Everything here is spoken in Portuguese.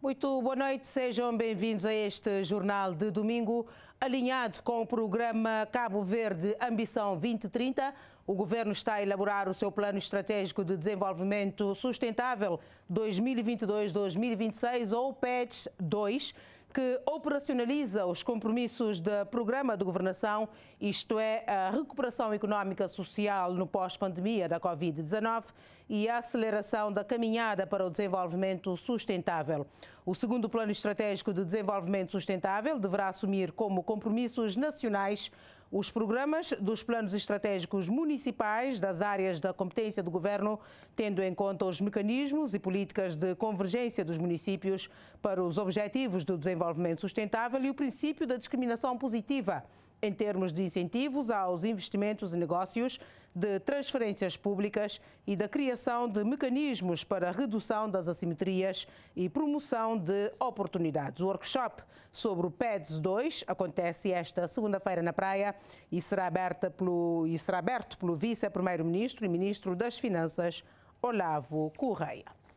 Muito boa noite, sejam bem-vindos a este jornal de domingo. Alinhado com o programa Cabo Verde Ambição 2030, o governo está a elaborar o seu Plano Estratégico de Desenvolvimento Sustentável 2022-2026, ou PEDS 2 que operacionaliza os compromissos do programa de governação, isto é, a recuperação económica social no pós-pandemia da Covid-19 e a aceleração da caminhada para o desenvolvimento sustentável. O segundo Plano Estratégico de Desenvolvimento Sustentável deverá assumir como compromissos nacionais os programas dos planos estratégicos municipais das áreas da competência do governo, tendo em conta os mecanismos e políticas de convergência dos municípios para os objetivos do desenvolvimento sustentável e o princípio da discriminação positiva em termos de incentivos aos investimentos e negócios, de transferências públicas e da criação de mecanismos para redução das assimetrias e promoção de oportunidades. O workshop sobre o PEDS 2 acontece esta segunda-feira na Praia e será, aberta pelo, e será aberto pelo Vice-Primeiro-Ministro e Ministro das Finanças, Olavo Correia.